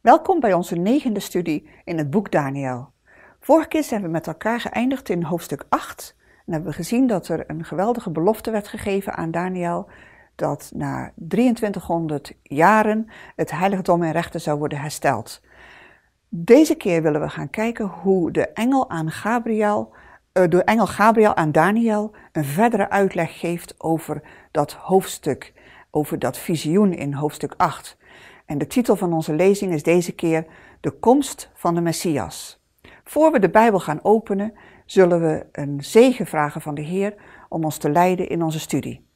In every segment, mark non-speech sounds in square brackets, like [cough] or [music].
Welkom bij onze negende studie in het boek Daniel. Vorige keer zijn we met elkaar geëindigd in hoofdstuk 8 en hebben we gezien dat er een geweldige belofte werd gegeven aan Daniel dat na 2300 jaren het heiligdom en rechten zou worden hersteld. Deze keer willen we gaan kijken hoe de engel aan Gabriel, eh, door engel Gabriel aan Daniel een verdere uitleg geeft over dat hoofdstuk, over dat visioen in hoofdstuk 8. En de titel van onze lezing is deze keer De komst van de Messias. Voor we de Bijbel gaan openen, zullen we een zegen vragen van de Heer om ons te leiden in onze studie.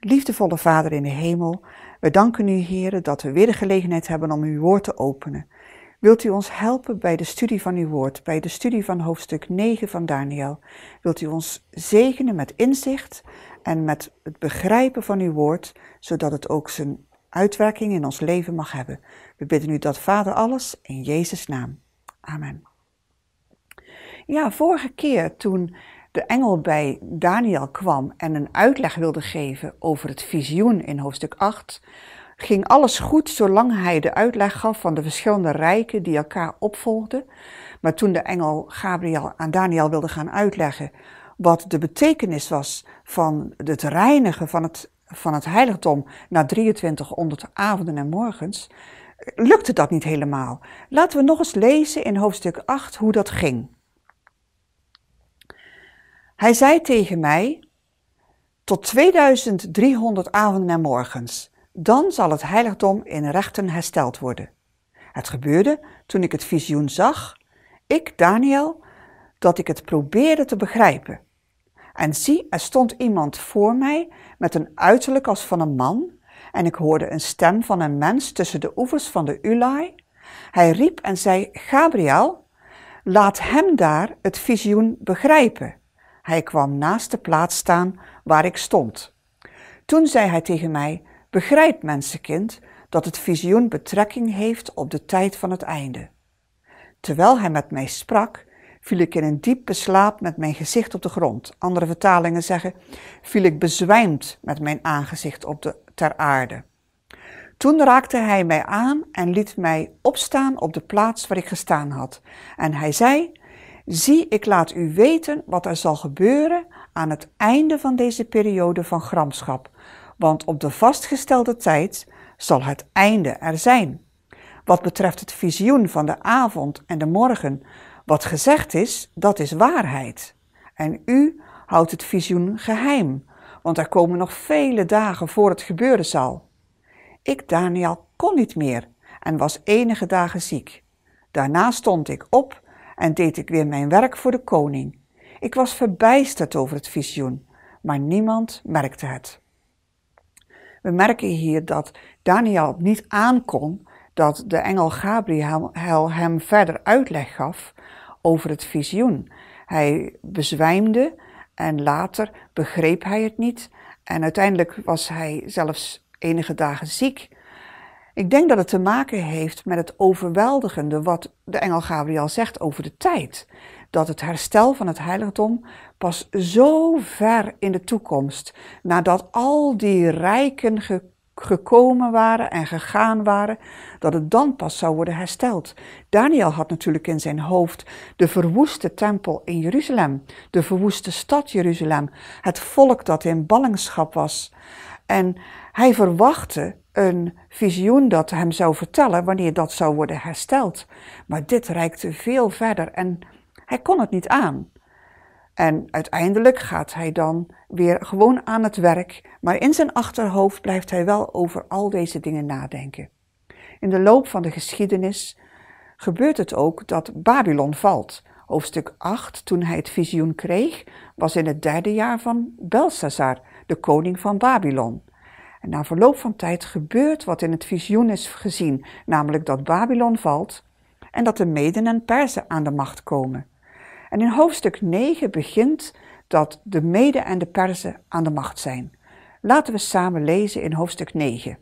Liefdevolle Vader in de hemel, we danken u, Heer, dat we weer de gelegenheid hebben om uw woord te openen. Wilt u ons helpen bij de studie van uw woord, bij de studie van hoofdstuk 9 van Daniel? Wilt u ons zegenen met inzicht en met het begrijpen van uw woord, zodat het ook zijn uitwerking in ons leven mag hebben. We bidden u dat, Vader, alles in Jezus' naam. Amen. Ja, vorige keer toen de engel bij Daniel kwam en een uitleg wilde geven over het visioen in hoofdstuk 8, ging alles goed zolang hij de uitleg gaf van de verschillende rijken die elkaar opvolgden. Maar toen de engel Gabriel aan Daniel wilde gaan uitleggen wat de betekenis was van het reinigen van het van het heiligdom naar 2300 avonden en morgens, lukte dat niet helemaal. Laten we nog eens lezen in hoofdstuk 8 hoe dat ging. Hij zei tegen mij, tot 2300 avonden en morgens, dan zal het heiligdom in rechten hersteld worden. Het gebeurde toen ik het visioen zag, ik, Daniel, dat ik het probeerde te begrijpen. En zie, er stond iemand voor mij met een uiterlijk als van een man, en ik hoorde een stem van een mens tussen de oevers van de Ulai. Hij riep en zei: Gabriel, laat hem daar het visioen begrijpen. Hij kwam naast de plaats staan waar ik stond. Toen zei hij tegen mij: Begrijp, mensenkind, dat het visioen betrekking heeft op de tijd van het einde. Terwijl hij met mij sprak, viel ik in een diepe slaap met mijn gezicht op de grond. Andere vertalingen zeggen, viel ik bezwijmd met mijn aangezicht op de, ter aarde. Toen raakte hij mij aan en liet mij opstaan op de plaats waar ik gestaan had. En hij zei, zie ik laat u weten wat er zal gebeuren aan het einde van deze periode van gramschap, want op de vastgestelde tijd zal het einde er zijn. Wat betreft het visioen van de avond en de morgen, wat gezegd is, dat is waarheid. En u houdt het visioen geheim, want er komen nog vele dagen voor het gebeuren zal. Ik, Daniel, kon niet meer en was enige dagen ziek. Daarna stond ik op en deed ik weer mijn werk voor de koning. Ik was verbijsterd over het visioen, maar niemand merkte het. We merken hier dat Daniel niet aankon dat de engel Gabriel hem verder uitleg gaf over het visioen. Hij bezwijmde en later begreep hij het niet. En uiteindelijk was hij zelfs enige dagen ziek. Ik denk dat het te maken heeft met het overweldigende wat de engel Gabriel zegt over de tijd. Dat het herstel van het heiligdom pas zo ver in de toekomst, nadat al die rijken gekomen waren en gegaan waren, dat het dan pas zou worden hersteld. Daniel had natuurlijk in zijn hoofd de verwoeste tempel in Jeruzalem, de verwoeste stad Jeruzalem, het volk dat in ballingschap was. En hij verwachtte een visioen dat hem zou vertellen wanneer dat zou worden hersteld. Maar dit reikte veel verder en hij kon het niet aan. En uiteindelijk gaat hij dan weer gewoon aan het werk, maar in zijn achterhoofd blijft hij wel over al deze dingen nadenken. In de loop van de geschiedenis gebeurt het ook dat Babylon valt. Hoofdstuk 8, toen hij het visioen kreeg, was in het derde jaar van Belshazzar, de koning van Babylon. En na verloop van tijd gebeurt wat in het visioen is gezien, namelijk dat Babylon valt en dat de Meden en Persen aan de macht komen. En in hoofdstuk 9 begint dat de Mede en de Perzen aan de macht zijn. Laten we samen lezen in hoofdstuk 9.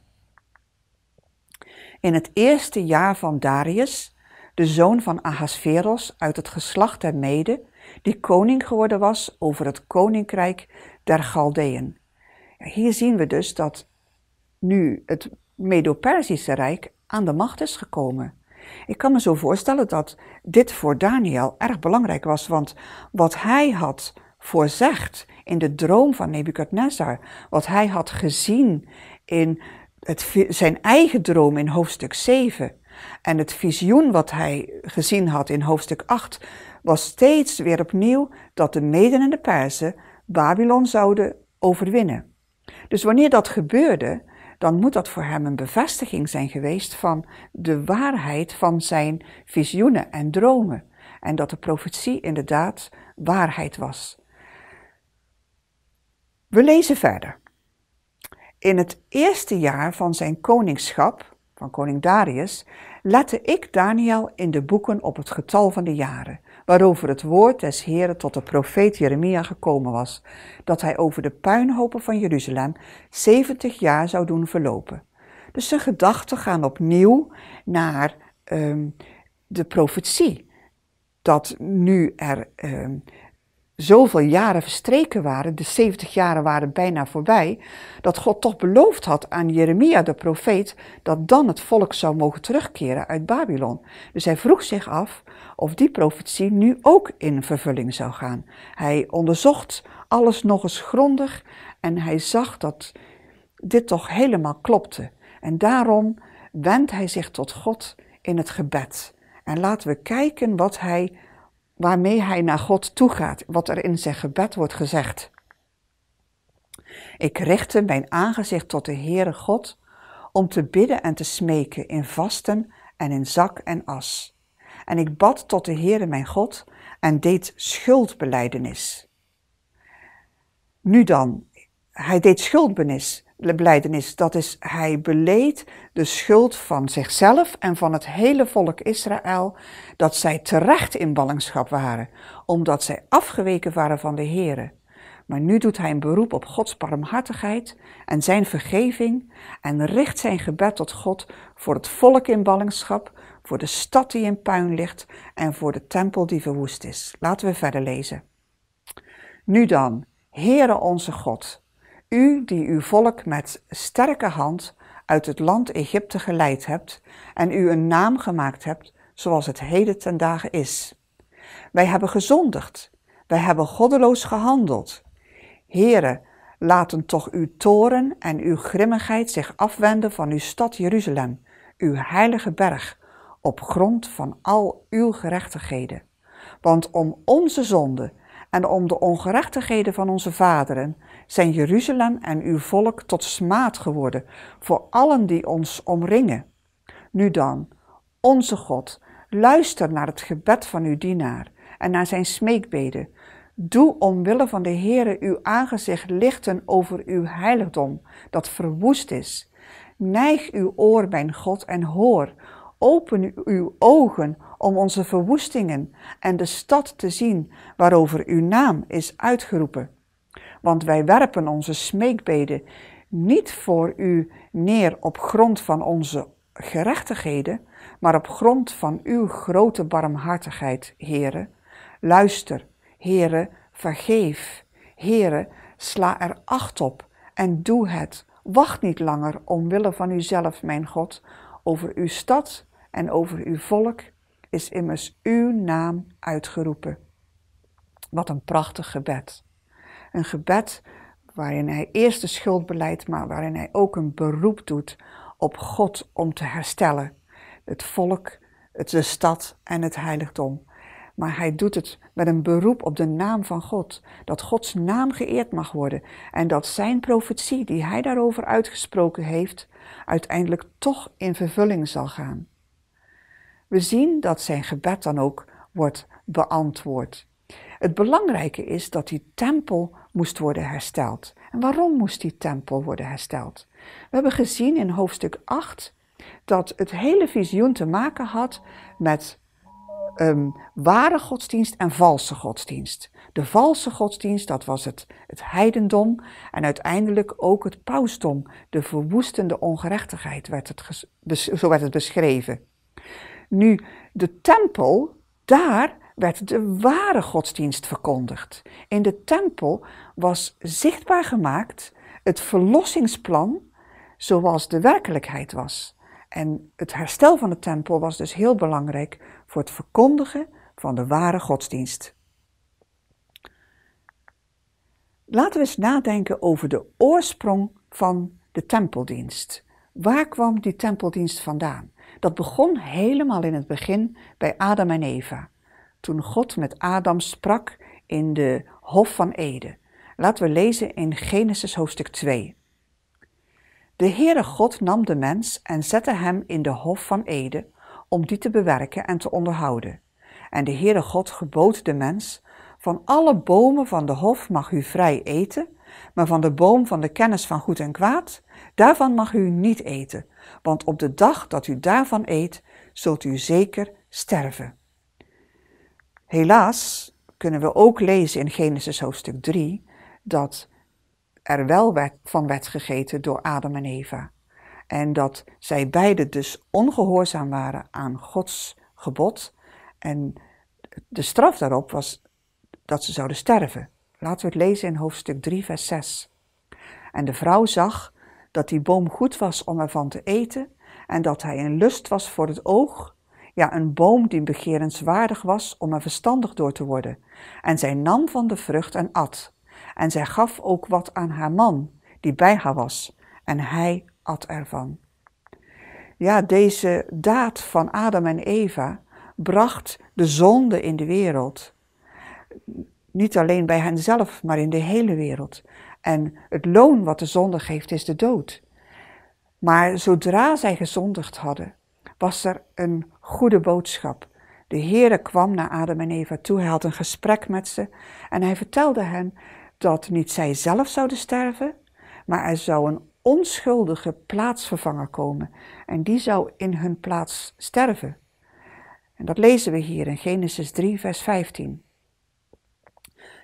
In het eerste jaar van Darius, de zoon van Ahasveros uit het geslacht der Mede, die koning geworden was over het koninkrijk der Galdeën. Hier zien we dus dat nu het Medo-Persische Rijk aan de macht is gekomen. Ik kan me zo voorstellen dat dit voor Daniel erg belangrijk was, want wat hij had voorzegd in de droom van Nebukadnezar, wat hij had gezien in het, zijn eigen droom in hoofdstuk 7 en het visioen wat hij gezien had in hoofdstuk 8, was steeds weer opnieuw dat de Meden en de Persen Babylon zouden overwinnen. Dus wanneer dat gebeurde, dan moet dat voor hem een bevestiging zijn geweest van de waarheid van zijn visioenen en dromen. En dat de profetie inderdaad waarheid was. We lezen verder. In het eerste jaar van zijn koningschap, van koning Darius, lette ik Daniel in de boeken op het getal van de jaren waarover het woord des Heren tot de profeet Jeremia gekomen was, dat hij over de puinhopen van Jeruzalem 70 jaar zou doen verlopen. Dus zijn gedachten gaan opnieuw naar ehm, de profetie, dat nu er ehm, zoveel jaren verstreken waren, de 70 jaren waren bijna voorbij, dat God toch beloofd had aan Jeremia de profeet dat dan het volk zou mogen terugkeren uit Babylon. Dus hij vroeg zich af of die profetie nu ook in vervulling zou gaan. Hij onderzocht alles nog eens grondig en hij zag dat dit toch helemaal klopte. En daarom wendt hij zich tot God in het gebed. En laten we kijken wat hij waarmee hij naar God toegaat, wat er in zijn gebed wordt gezegd. Ik richtte mijn aangezicht tot de Heere God om te bidden en te smeken in vasten en in zak en as. En ik bad tot de Heere mijn God en deed schuldbeleidenis. Nu dan, hij deed schuldbenis blijdenis Dat is, hij beleed de schuld van zichzelf en van het hele volk Israël, dat zij terecht in ballingschap waren, omdat zij afgeweken waren van de Here. Maar nu doet hij een beroep op Gods barmhartigheid en zijn vergeving en richt zijn gebed tot God voor het volk in ballingschap, voor de stad die in puin ligt en voor de tempel die verwoest is. Laten we verder lezen. Nu dan, Heere onze God, u die uw volk met sterke hand uit het land Egypte geleid hebt en u een naam gemaakt hebt zoals het heden ten dagen is. Wij hebben gezondigd, wij hebben goddeloos gehandeld. Heren, laten toch uw toren en uw grimmigheid zich afwenden van uw stad Jeruzalem, uw heilige berg, op grond van al uw gerechtigheden. Want om onze zonde en om de ongerechtigheden van onze vaderen zijn Jeruzalem en uw volk tot smaad geworden voor allen die ons omringen. Nu dan, onze God, luister naar het gebed van uw dienaar en naar zijn smeekbeden. Doe omwille van de Heere uw aangezicht lichten over uw heiligdom, dat verwoest is. Neig uw oor, mijn God, en hoor. Open uw ogen om onze verwoestingen en de stad te zien waarover uw naam is uitgeroepen. Want wij werpen onze smeekbeden niet voor u neer op grond van onze gerechtigheden, maar op grond van uw grote barmhartigheid, Here. Luister, Here, vergeef. Here, sla er acht op en doe het. Wacht niet langer omwille van uzelf, mijn God. Over uw stad en over uw volk is immers uw naam uitgeroepen. Wat een prachtig gebed een gebed waarin hij eerst de schuld beleidt, maar waarin hij ook een beroep doet op God om te herstellen. Het volk, de stad en het heiligdom. Maar hij doet het met een beroep op de naam van God. Dat Gods naam geëerd mag worden. En dat zijn profetie, die hij daarover uitgesproken heeft, uiteindelijk toch in vervulling zal gaan. We zien dat zijn gebed dan ook wordt beantwoord. Het belangrijke is dat die tempel moest worden hersteld. En waarom moest die tempel worden hersteld? We hebben gezien in hoofdstuk 8 dat het hele visioen te maken had met ehm, ware godsdienst en valse godsdienst. De valse godsdienst, dat was het, het heidendom en uiteindelijk ook het pausdom, de verwoestende ongerechtigheid, werd het zo werd het beschreven. Nu, de tempel, daar werd de ware godsdienst verkondigd. In de tempel was zichtbaar gemaakt het verlossingsplan zoals de werkelijkheid was. En het herstel van de tempel was dus heel belangrijk voor het verkondigen van de ware godsdienst. Laten we eens nadenken over de oorsprong van de tempeldienst. Waar kwam die tempeldienst vandaan? Dat begon helemaal in het begin bij Adam en Eva toen God met Adam sprak in de Hof van Eden. Laten we lezen in Genesis hoofdstuk 2. De Heere God nam de mens en zette hem in de Hof van Eden om die te bewerken en te onderhouden. En de Heere God gebood de mens: Van alle bomen van de Hof mag u vrij eten, maar van de boom van de kennis van goed en kwaad, daarvan mag u niet eten, want op de dag dat u daarvan eet, zult u zeker sterven. Helaas kunnen we ook lezen in Genesis hoofdstuk 3 dat er wel werd, van werd gegeten door Adam en Eva. En dat zij beiden dus ongehoorzaam waren aan Gods gebod. En de straf daarop was dat ze zouden sterven. Laten we het lezen in hoofdstuk 3, vers 6. En de vrouw zag dat die boom goed was om ervan te eten en dat hij een lust was voor het oog ja, een boom die begerenswaardig was om er verstandig door te worden. En zij nam van de vrucht en at. En zij gaf ook wat aan haar man, die bij haar was, en hij at ervan. Ja, deze daad van Adam en Eva bracht de zonde in de wereld. Niet alleen bij henzelf, maar in de hele wereld. En het loon wat de zonde geeft is de dood. Maar zodra zij gezondigd hadden, was er een goede boodschap. De Heere kwam naar Adam en Eva toe, hij had een gesprek met ze en hij vertelde hen dat niet zij zelf zouden sterven, maar er zou een onschuldige plaatsvervanger komen en die zou in hun plaats sterven. En dat lezen we hier in Genesis 3, vers 15.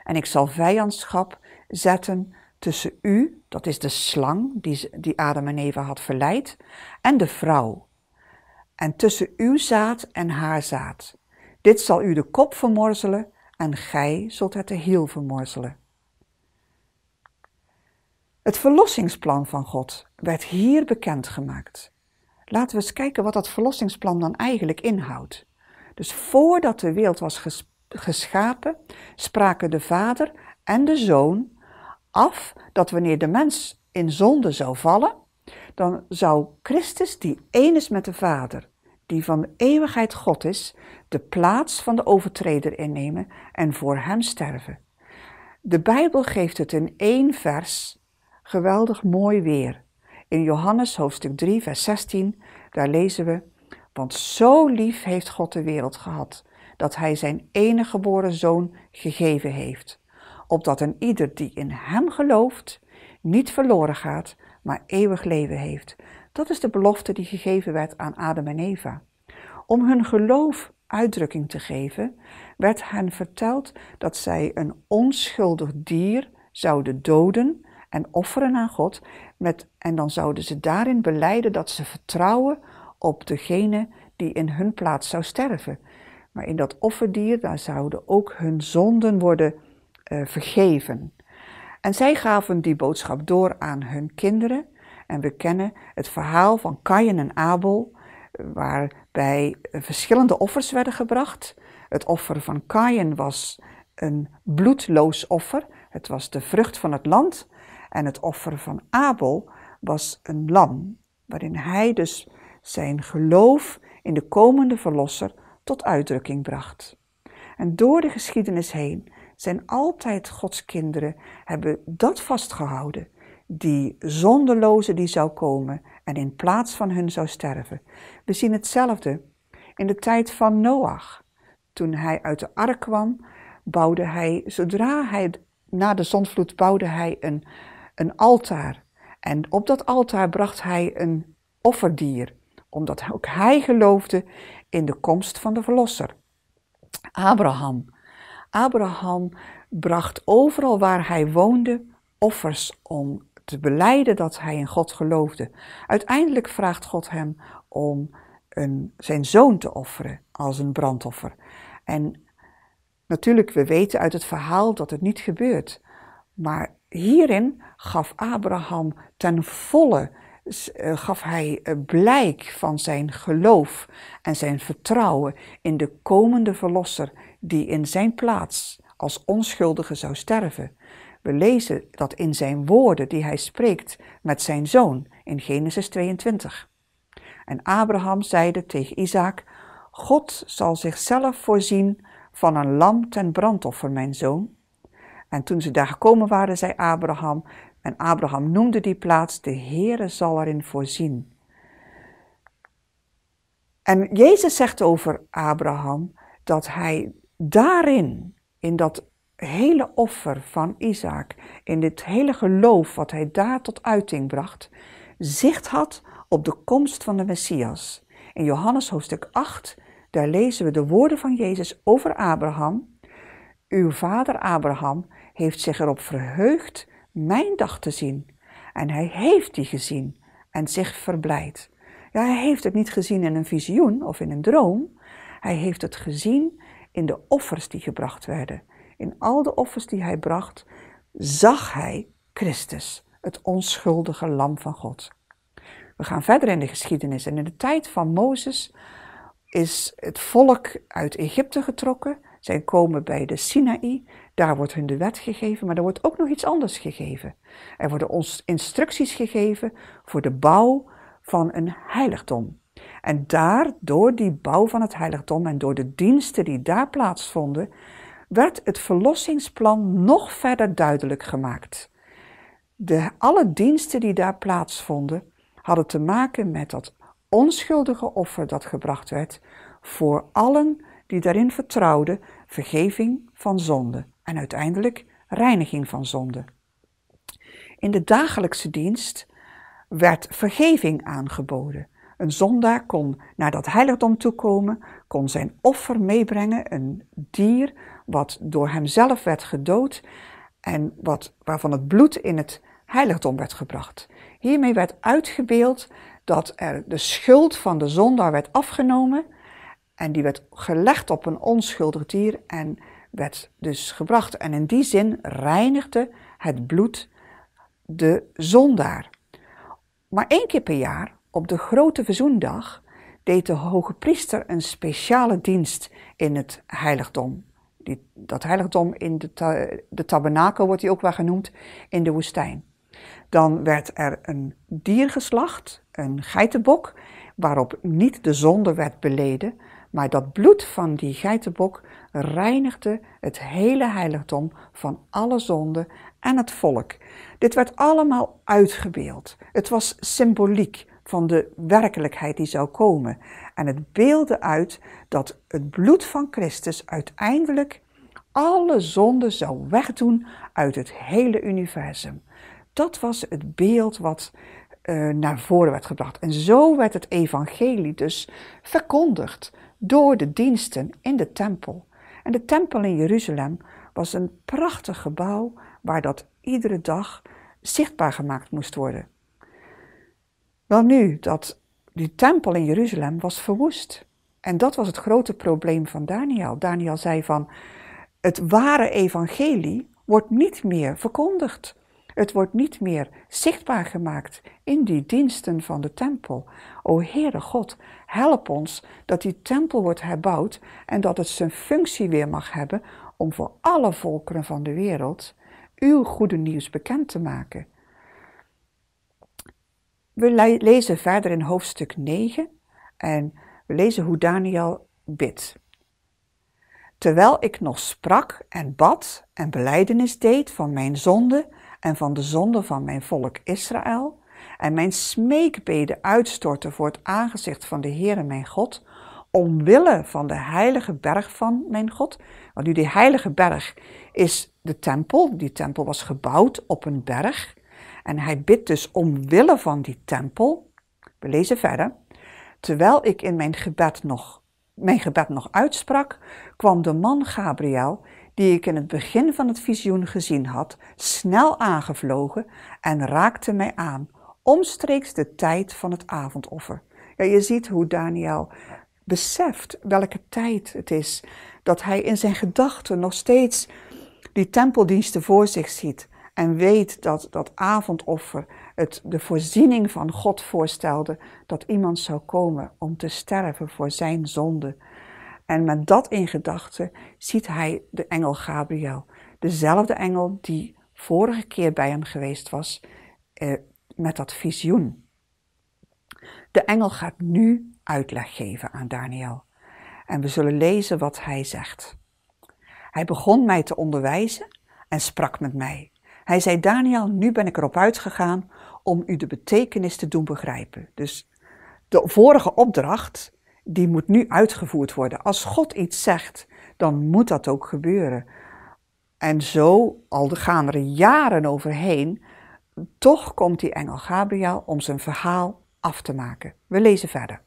En ik zal vijandschap zetten tussen u, dat is de slang die, die Adam en Eva had verleid, en de vrouw, en tussen uw zaad en haar zaad. Dit zal u de kop vermorzelen en gij zult het de hiel vermorzelen. Het verlossingsplan van God werd hier bekendgemaakt. Laten we eens kijken wat dat verlossingsplan dan eigenlijk inhoudt. Dus voordat de wereld was geschapen, spraken de Vader en de Zoon af dat wanneer de mens in zonde zou vallen, dan zou Christus, die één is met de Vader, die van de eeuwigheid God is, de plaats van de overtreder innemen en voor hem sterven. De Bijbel geeft het in één vers geweldig mooi weer. In Johannes hoofdstuk 3, vers 16, daar lezen we: Want zo lief heeft God de wereld gehad, dat hij zijn enige geboren zoon gegeven heeft, opdat een ieder die in hem gelooft niet verloren gaat, maar eeuwig leven heeft. Dat is de belofte die gegeven werd aan Adam en Eva. Om hun geloof uitdrukking te geven, werd hen verteld dat zij een onschuldig dier zouden doden en offeren aan God, met, en dan zouden ze daarin beleiden dat ze vertrouwen op degene die in hun plaats zou sterven. Maar in dat offerdier, daar zouden ook hun zonden worden eh, vergeven. En zij gaven die boodschap door aan hun kinderen. En we kennen het verhaal van Kain en Abel, eh, waarbij eh, verschillende offers werden gebracht. Het offer van Kain was een bloedloos offer. Het was de vrucht van het land. En het offer van Abel was een lam, waarin hij dus zijn geloof in de komende verlosser tot uitdrukking bracht. En door de geschiedenis heen zijn altijd Gods kinderen, hebben dat vastgehouden. Die zondeloze die zou komen en in plaats van hun zou sterven. We zien hetzelfde in de tijd van Noach. Toen hij uit de ark kwam, bouwde hij, zodra hij na de zondvloed bouwde hij een, een altaar. En op dat altaar bracht hij een offerdier, omdat ook hij geloofde in de komst van de Verlosser. Abraham Abraham bracht overal waar hij woonde offers om te beleiden dat hij in God geloofde. Uiteindelijk vraagt God hem om een, zijn zoon te offeren als een brandoffer. En natuurlijk, we weten uit het verhaal dat het niet gebeurt. Maar hierin gaf Abraham ten volle, eh, gaf hij eh, blijk van zijn geloof en zijn vertrouwen in de komende verlosser die in zijn plaats als onschuldige zou sterven. We lezen dat in zijn woorden die hij spreekt met zijn zoon in Genesis 22. En Abraham zeide tegen Isaac: God zal zichzelf voorzien van een lam ten brandoffer, mijn zoon. En toen ze daar gekomen waren, zei Abraham, en Abraham noemde die plaats: De Heere zal erin voorzien. En Jezus zegt over Abraham dat hij daarin, in dat hele offer van Isaac, in dit hele geloof wat hij daar tot uiting bracht, zicht had op de komst van de Messias. In Johannes hoofdstuk 8, daar lezen we de woorden van Jezus over Abraham. Uw vader Abraham heeft zich erop verheugd mijn dag te zien. En hij heeft die gezien en zich verblijd. Ja, hij heeft het niet gezien in een visioen of in een droom. Hij heeft het gezien in de offers die gebracht werden. In al de offers die hij bracht, zag hij Christus, het onschuldige lam van God. We gaan verder in de geschiedenis. En in de tijd van Mozes is het volk uit Egypte getrokken. Zij komen bij de Sinaï. Daar wordt hun de wet gegeven, maar er wordt ook nog iets anders gegeven. Er worden ons instructies gegeven voor de bouw van een heiligdom. En daar, door die bouw van het heiligdom en door de diensten die daar plaatsvonden, werd het verlossingsplan nog verder duidelijk gemaakt. De, alle diensten die daar plaatsvonden hadden te maken met dat onschuldige offer dat gebracht werd voor allen die daarin vertrouwden, vergeving van zonde en uiteindelijk reiniging van zonde. In de dagelijkse dienst werd vergeving aangeboden. Een zondaar kon naar dat heiligdom toekomen, kon zijn offer meebrengen, een dier wat door hemzelf werd gedood en wat, waarvan het bloed in het heiligdom werd gebracht. Hiermee werd uitgebeeld dat er de schuld van de zondaar werd afgenomen en die werd gelegd op een onschuldig dier en werd dus gebracht. En in die zin reinigde het bloed de zondaar. Maar één keer per jaar op de grote verzoendag deed de hoge priester een speciale dienst in het heiligdom. dat heiligdom in de, de tabernakel wordt hij ook wel genoemd, in de woestijn. Dan werd er een dier geslacht, een geitenbok, waarop niet de zonde werd beleden, maar dat bloed van die geitenbok reinigde het hele heiligdom van alle zonden en het volk. Dit werd allemaal uitgebeeld. Het was symboliek van de werkelijkheid die zou komen. En het beelde uit dat het bloed van Christus uiteindelijk alle zonden zou wegdoen uit het hele universum. Dat was het beeld wat eh, naar voren werd gebracht. En zo werd het evangelie dus verkondigd door de diensten in de tempel. En de tempel in Jeruzalem was een prachtig gebouw waar dat iedere dag zichtbaar gemaakt moest worden. Wel nu, dat die tempel in Jeruzalem was verwoest. En dat was het grote probleem van Daniel. Daniel zei van, het ware evangelie wordt niet meer verkondigd. Het wordt niet meer zichtbaar gemaakt in die diensten van de tempel. O Heere God, help ons dat die tempel wordt herbouwd en dat het zijn functie weer mag hebben om voor alle volkeren van de wereld uw goede nieuws bekend te maken. We lezen verder in hoofdstuk 9 en we lezen hoe Daniel bidt. Terwijl ik nog sprak en bad en beleidenis deed van mijn zonde en van de zonde van mijn volk Israël, en mijn smeekbeden uitstortte voor het aangezicht van de Heere mijn God, omwille van de heilige berg van mijn God. Want nu die heilige berg is de tempel, die tempel was gebouwd op een berg. En hij bidt dus omwille van die tempel. We lezen verder. Terwijl ik in mijn gebed nog, mijn gebed nog uitsprak, kwam de man Gabriel, die ik in het begin van het visioen gezien had, snel aangevlogen en raakte mij aan, omstreeks de tijd van het avondoffer. Ja, je ziet hoe Daniel beseft welke tijd het is dat hij in zijn gedachten nog steeds die tempeldiensten voor zich ziet. En weet dat dat avondoffer het de voorziening van God voorstelde dat iemand zou komen om te sterven voor zijn zonde. En met dat in gedachten ziet hij de engel Gabriel, dezelfde engel die vorige keer bij hem geweest was eh, met dat visioen. De engel gaat nu uitleg geven aan Daniel. En we zullen lezen wat hij zegt. Hij begon mij te onderwijzen en sprak met mij. Hij zei, Daniel, nu ben ik erop uitgegaan om u de betekenis te doen begrijpen. Dus de vorige opdracht, die moet nu uitgevoerd worden. Als God iets zegt, dan moet dat ook gebeuren. En zo, al gaan er jaren overheen, toch komt die engel Gabriel om zijn verhaal af te maken. We lezen verder.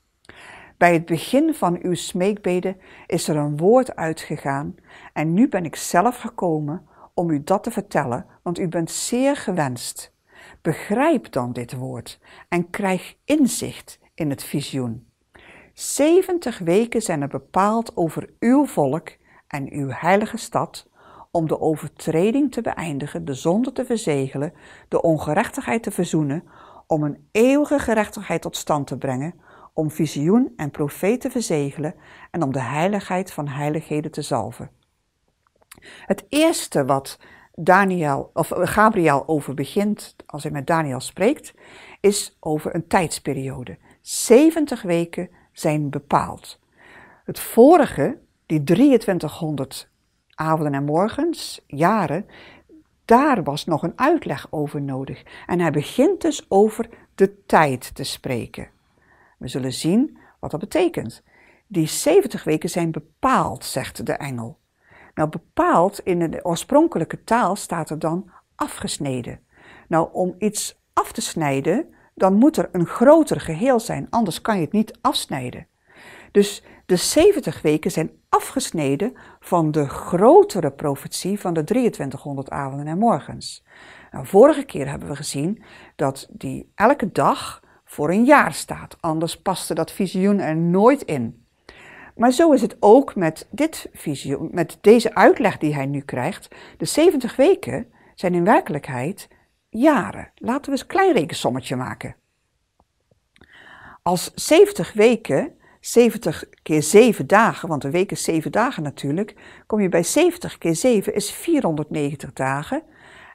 Bij het begin van uw smeekbeden is er een woord uitgegaan en nu ben ik zelf gekomen om u dat te vertellen, want u bent zeer gewenst. Begrijp dan dit woord en krijg inzicht in het visioen. Zeventig weken zijn er bepaald over uw volk en uw heilige stad om de overtreding te beëindigen, de zonde te verzegelen, de ongerechtigheid te verzoenen, om een eeuwige gerechtigheid tot stand te brengen, om visioen en profeet te verzegelen en om de heiligheid van heiligheden te zalven. Het eerste wat Daniel, of eh, Gabriel over begint als hij met Daniel spreekt, is over een tijdsperiode. 70 weken zijn bepaald. Het vorige, die 2300 avonden en morgens, jaren, daar was nog een uitleg over nodig. En hij begint dus over de tijd te spreken. We zullen zien wat dat betekent. Die 70 weken zijn bepaald, zegt de engel. Nou, bepaald in de oorspronkelijke taal staat er dan afgesneden. Nou, om iets af te snijden, dan moet er een groter geheel zijn, anders kan je het niet afsnijden. Dus de 70 weken zijn afgesneden van de grotere profetie van de 2300 avonden en morgens. Nou, vorige keer hebben we gezien dat die elke dag voor een jaar staat, anders paste dat visioen er nooit in. Maar zo is het ook met dit visie, met deze uitleg die hij nu krijgt. De 70 weken zijn in werkelijkheid jaren. Laten we eens een klein rekensommetje maken. Als 70 weken, 70 keer 7 dagen, want een week is 7 dagen natuurlijk, kom je bij 70 keer 7 is 490 dagen.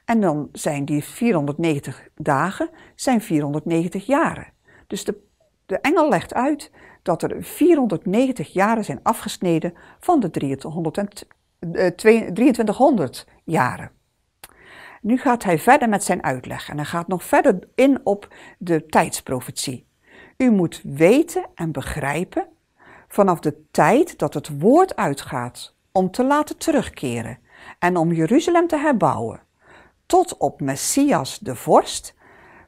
En dan zijn die 490 dagen zijn 490 jaren. Dus de, de engel legt uit dat er 490 jaren zijn afgesneden van de 2300 eh, jaren. Nu gaat hij verder met zijn uitleg en hij gaat nog verder in op de tijdsprofetie. U moet weten en begrijpen vanaf de tijd dat het woord uitgaat om te laten terugkeren en om Jeruzalem te herbouwen. Tot op Messias de vorst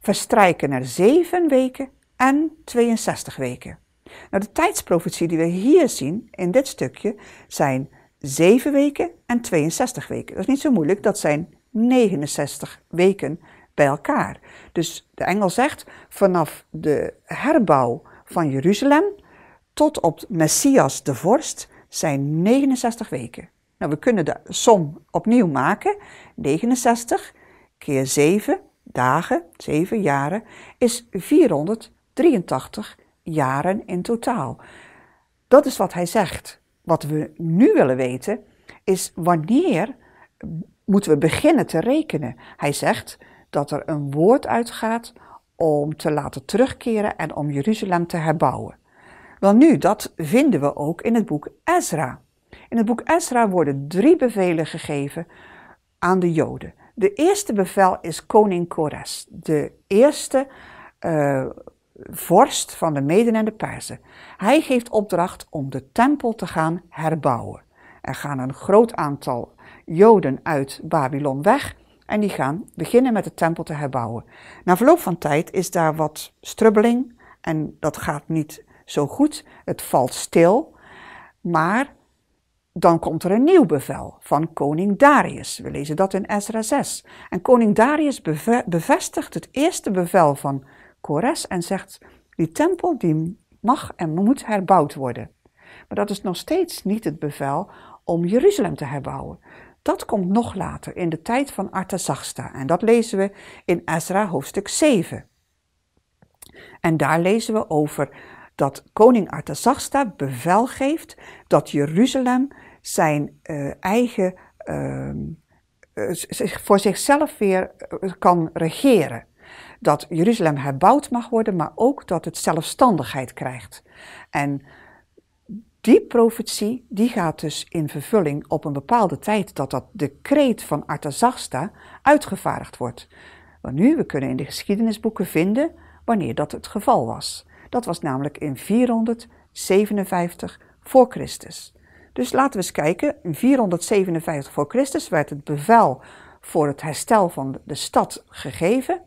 verstrijken er zeven weken en 62 weken. Nou, de tijdsprofetie die we hier zien in dit stukje zijn 7 weken en 62 weken. Dat is niet zo moeilijk, dat zijn 69 weken bij elkaar. Dus de engel zegt vanaf de herbouw van Jeruzalem tot op Messias de vorst zijn 69 weken. Nou, we kunnen de som opnieuw maken. 69 keer 7 dagen, 7 jaren, is 483 jaren in totaal. Dat is wat hij zegt. Wat we nu willen weten is wanneer moeten we beginnen te rekenen. Hij zegt dat er een woord uitgaat om te laten terugkeren en om Jeruzalem te herbouwen. Wel nu, dat vinden we ook in het boek Ezra. In het boek Ezra worden drie bevelen gegeven aan de Joden. De eerste bevel is koning Kores. De eerste eh, vorst van de Meden en de Persen. Hij geeft opdracht om de tempel te gaan herbouwen. Er gaan een groot aantal Joden uit Babylon weg en die gaan beginnen met de tempel te herbouwen. Na verloop van tijd is daar wat strubbeling en dat gaat niet zo goed. Het valt stil, maar dan komt er een nieuw bevel van koning Darius. We lezen dat in Ezra 6. En koning Darius bevestigt het eerste bevel van en zegt, die tempel die mag en moet herbouwd worden. Maar dat is nog steeds niet het bevel om Jeruzalem te herbouwen. Dat komt nog later, in de tijd van Artaxerxes. En dat lezen we in Ezra hoofdstuk 7. En daar lezen we over dat koning Artaxerxes bevel geeft dat Jeruzalem zijn eh, eigen, ehm, eh, voor zichzelf weer eh, kan regeren dat Jeruzalem herbouwd mag worden, maar ook dat het zelfstandigheid krijgt. En die profetie die gaat dus in vervulling op een bepaalde tijd dat dat decreet van Artaxasta uitgevaardigd wordt. Want nu, we kunnen in de geschiedenisboeken vinden wanneer dat het geval was. Dat was namelijk in 457 voor Christus. Dus laten we eens kijken, in 457 voor Christus werd het bevel voor het herstel van de stad gegeven.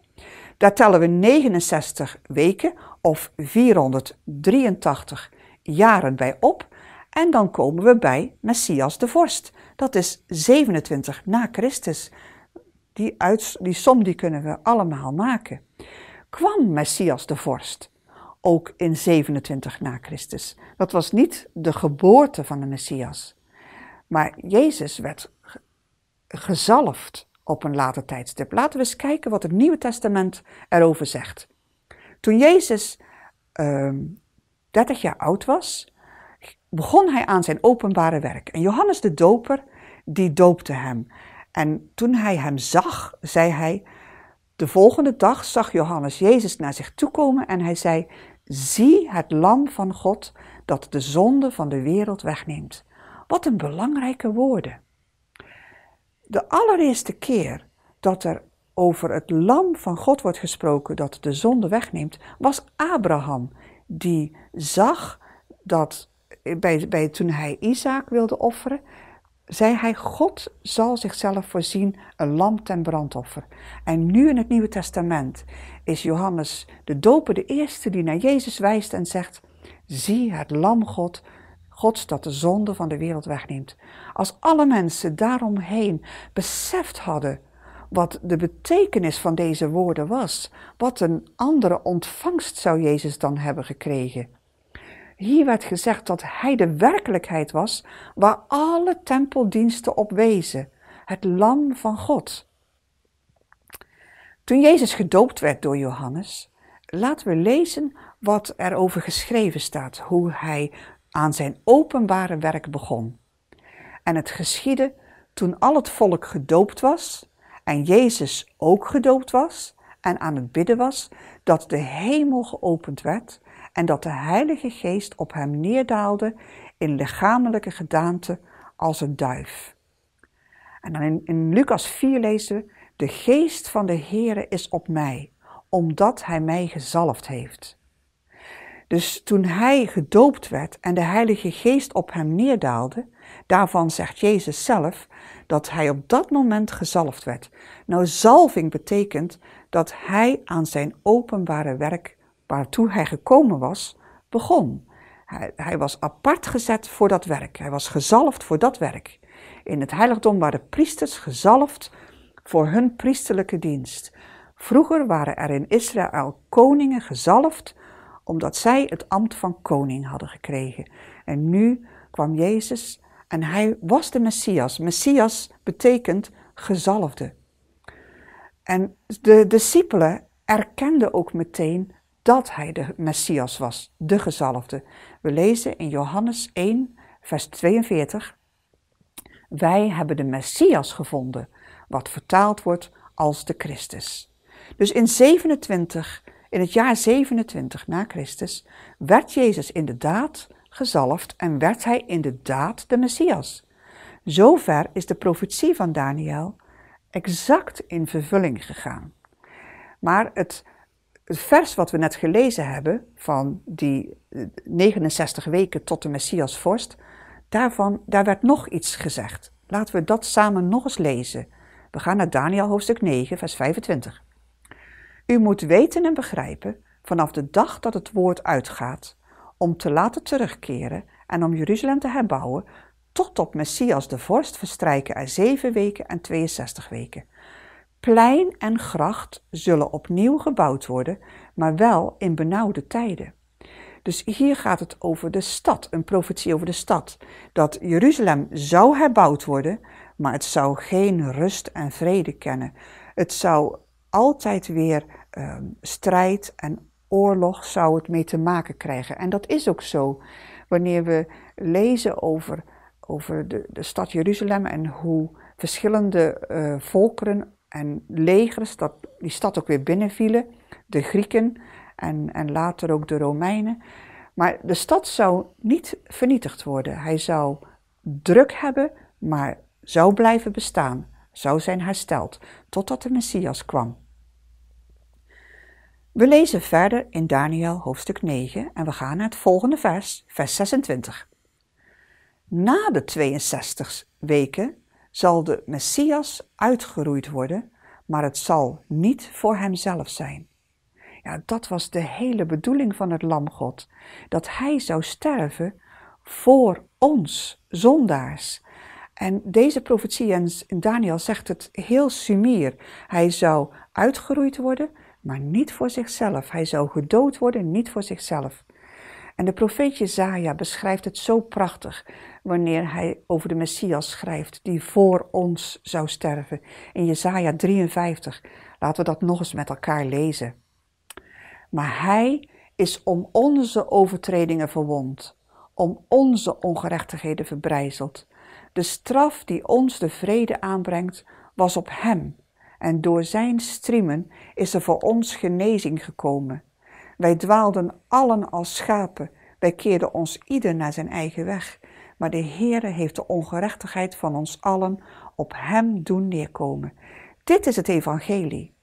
Daar tellen we 69 weken of 483 jaren bij op. En dan komen we bij Messias de Vorst. Dat is 27 na Christus. Die, uit, die som die kunnen we allemaal maken. Kwam Messias de Vorst ook in 27 na Christus? Dat was niet de geboorte van de Messias. Maar Jezus werd gezalfd op een later tijdstip. Laten we eens kijken wat het Nieuwe Testament erover zegt. Toen Jezus 30 ehm, jaar oud was, begon hij aan zijn openbare werk. En Johannes de Doper, die doopte hem. En toen hij hem zag, zei hij, de volgende dag zag Johannes Jezus naar zich toe komen en hij zei, zie het lam van God dat de zonde van de wereld wegneemt. Wat een belangrijke woorden de allereerste keer dat er over het lam van God wordt gesproken dat de zonde wegneemt, was Abraham die zag dat bij, bij, toen hij Isaac wilde offeren, zei hij: God zal zichzelf voorzien een lam ten brandoffer. En nu in het Nieuwe Testament is Johannes de Doper de eerste die naar Jezus wijst en zegt: Zie het lam God Gods dat de zonde van de wereld wegneemt. Als alle mensen daaromheen beseft hadden wat de betekenis van deze woorden was, wat een andere ontvangst zou Jezus dan hebben gekregen. Hier werd gezegd dat Hij de werkelijkheid was waar alle tempeldiensten op wezen, het lam van God. Toen Jezus gedoopt werd door Johannes, laten we lezen wat er over geschreven staat, hoe hij aan zijn openbare werk begon. En het geschiedde toen al het volk gedoopt was en Jezus ook gedoopt was en aan het bidden was, dat de hemel geopend werd en dat de Heilige Geest op hem neerdaalde in lichamelijke gedaante als een duif. En dan in, in Lucas 4 lezen we: De geest van de Heere is op mij, omdat hij mij gezalfd heeft. Dus toen hij gedoopt werd en de Heilige Geest op hem neerdaalde, daarvan zegt Jezus zelf dat hij op dat moment gezalfd werd. Nou, zalving betekent dat hij aan zijn openbare werk, waartoe hij gekomen was, begon. Hij, hij was apart gezet voor dat werk. Hij was gezalfd voor dat werk. In het heiligdom waren priesters gezalfd voor hun priesterlijke dienst. Vroeger waren er in Israël koningen gezalfd omdat zij het ambt van koning hadden gekregen. En nu kwam Jezus en hij was de Messias. Messias betekent gezalfde. En de discipelen erkenden ook meteen dat hij de Messias was, de gezalfde. We lezen in Johannes 1, vers 42. Wij hebben de Messias gevonden, wat vertaald wordt als de Christus. Dus in 27 in het jaar 27 na Christus werd Jezus inderdaad gezalfd en werd hij inderdaad de Messias. Zover is de profetie van Daniel exact in vervulling gegaan. Maar het, vers wat we net gelezen hebben van die 69 eh, weken tot de Messias vorst, daarvan, daar werd nog iets gezegd. Laten we dat samen nog eens lezen. We gaan naar Daniel hoofdstuk 9, vers 25. U moet weten en begrijpen vanaf de dag dat het woord uitgaat, om te laten terugkeren en om Jeruzalem te herbouwen, tot op Messias de vorst verstrijken er zeven weken en 62 weken. Plein en gracht zullen opnieuw gebouwd worden, maar wel in benauwde tijden. Dus hier gaat het over de stad, een profetie over de stad. Dat Jeruzalem zou herbouwd worden, maar het zou geen rust en vrede kennen. Het zou altijd weer Ehm, strijd en oorlog zou het mee te maken krijgen. En dat is ook zo. Wanneer we lezen over, over de, de stad Jeruzalem en hoe verschillende eh, volkeren en legers dat, die stad ook weer binnenvielen, de Grieken en, en later ook de Romeinen. Maar de stad zou niet vernietigd worden. Hij zou druk hebben, maar zou blijven bestaan, zou zijn hersteld, totdat de Messias kwam. We lezen verder in Daniel hoofdstuk 9 en we gaan naar het volgende vers, vers 26. Na de 62 weken zal de Messias uitgeroeid worden, maar het zal niet voor hemzelf zijn. Ja, dat was de hele bedoeling van het Lam God, dat hij zou sterven voor ons zondaars. En deze profetie in Daniel zegt het heel sumier. Hij zou uitgeroeid worden, maar niet voor zichzelf. Hij zou gedood worden, niet voor zichzelf. En de profeet Jezaja beschrijft het zo prachtig wanneer hij over de Messias schrijft die voor ons zou sterven. In Jezaja 53. Laten we dat nog eens met elkaar lezen. Maar hij is om onze overtredingen verwond, om onze ongerechtigheden verbrijzeld. De straf die ons de vrede aanbrengt, was op hem en door zijn striemen is er voor ons genezing gekomen. Wij dwaalden allen als schapen, wij keerden ons ieder naar zijn eigen weg. Maar de Heere heeft de ongerechtigheid van ons allen op hem doen neerkomen. Dit is het evangelie.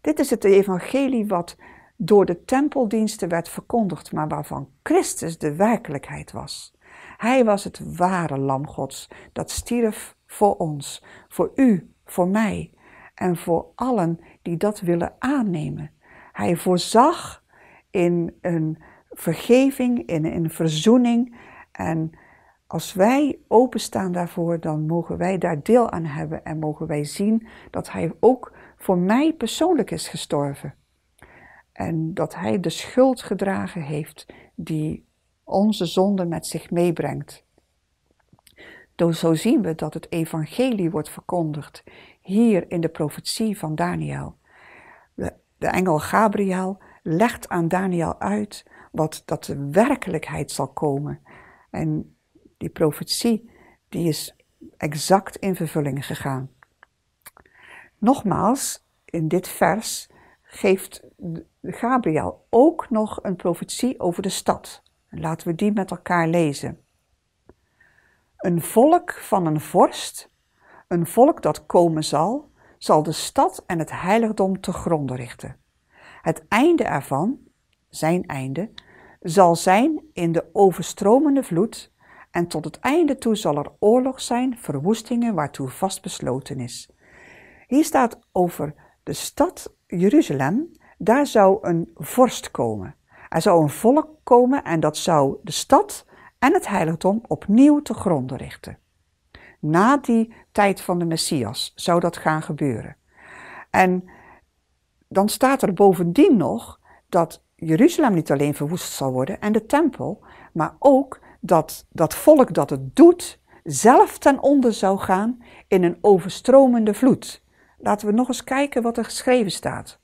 Dit is het evangelie wat door de tempeldiensten werd verkondigd, maar waarvan Christus de werkelijkheid was. Hij was het ware lam Gods dat stierf voor ons, voor u, voor mij en voor allen die dat willen aannemen. Hij voorzag in een vergeving, in een verzoening. En als wij openstaan daarvoor, dan mogen wij daar deel aan hebben en mogen wij zien dat Hij ook voor mij persoonlijk is gestorven. En dat Hij de schuld gedragen heeft die onze zonde met zich meebrengt zo zien we dat het evangelie wordt verkondigd hier in de profetie van Daniel. De, engel Gabriel legt aan Daniel uit wat dat de werkelijkheid zal komen. En die profetie die is exact in vervulling gegaan. Nogmaals, in dit vers geeft Gabriel ook nog een profetie over de stad. Laten we die met elkaar lezen. Een volk van een vorst, een volk dat komen zal, zal de stad en het heiligdom te gronde richten. Het einde ervan, zijn einde, zal zijn in de overstromende vloed en tot het einde toe zal er oorlog zijn, verwoestingen waartoe vastbesloten is. Hier staat over de stad Jeruzalem, daar zou een vorst komen. Er zou een volk komen en dat zou de stad en het heiligdom opnieuw te gronden richten. Na die tijd van de Messias zou dat gaan gebeuren. En dan staat er bovendien nog dat Jeruzalem niet alleen verwoest zal worden en de tempel, maar ook dat dat volk dat het doet zelf ten onder zou gaan in een overstromende vloed. Laten we nog eens kijken wat er geschreven staat.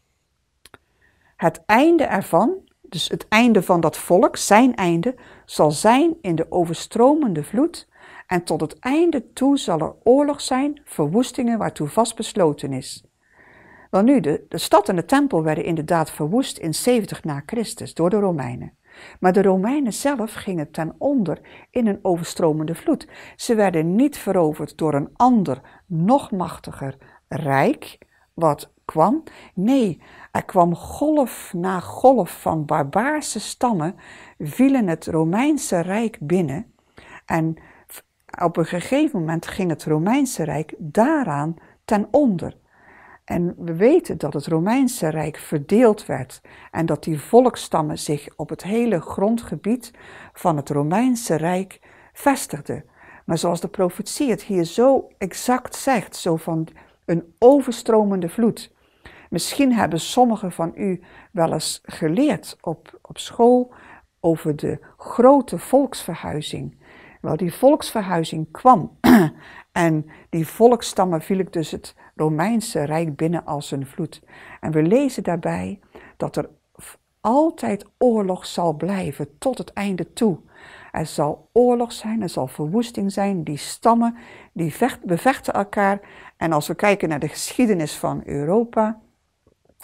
Het einde ervan dus het einde van dat volk, zijn einde, zal zijn in de overstromende vloed. En tot het einde toe zal er oorlog zijn, verwoestingen waartoe vastbesloten is. Wel nu, de, de stad en de tempel werden inderdaad verwoest in 70 na Christus door de Romeinen. Maar de Romeinen zelf gingen ten onder in een overstromende vloed. Ze werden niet veroverd door een ander, nog machtiger rijk, wat kwam. Nee, er kwam golf na golf van barbaarse stammen, vielen het Romeinse Rijk binnen en op een gegeven moment ging het Romeinse Rijk daaraan ten onder. En we weten dat het Romeinse Rijk verdeeld werd en dat die volkstammen zich op het hele grondgebied van het Romeinse Rijk vestigden. Maar zoals de profetie het hier zo exact zegt, zo van een overstromende vloed, Misschien hebben sommigen van u wel eens geleerd op, op school over de grote volksverhuizing. Wel, die volksverhuizing kwam [clears throat] en die volkstammen vielen dus het Romeinse Rijk binnen als een vloed. En we lezen daarbij dat er altijd oorlog zal blijven tot het einde toe. Er zal oorlog zijn, er zal verwoesting zijn. Die stammen die bevechten elkaar. En als we kijken naar de geschiedenis van Europa,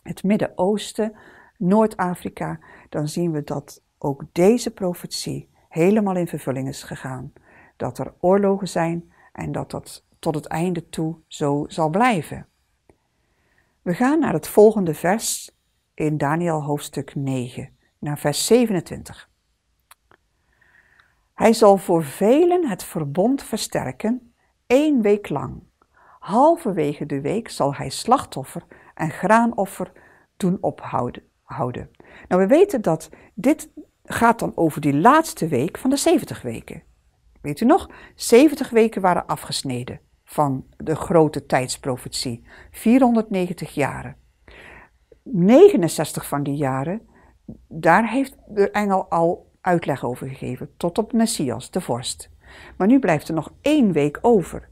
het Midden-Oosten, Noord-Afrika, dan zien we dat ook deze profetie helemaal in vervulling is gegaan. Dat er oorlogen zijn en dat dat tot het einde toe zo zal blijven. We gaan naar het volgende vers in Daniel hoofdstuk 9, naar vers 27. Hij zal voor velen het verbond versterken, één week lang. Halverwege de week zal hij slachtoffer en graanoffer doen ophouden. Houden. Nou, we weten dat dit gaat dan over die laatste week van de 70 weken. Weet u nog? 70 weken waren afgesneden van de grote tijdsprofetie, 490 jaren. 69 van die jaren, daar heeft de engel al uitleg over gegeven, tot op Messias, de vorst. Maar nu blijft er nog één week over.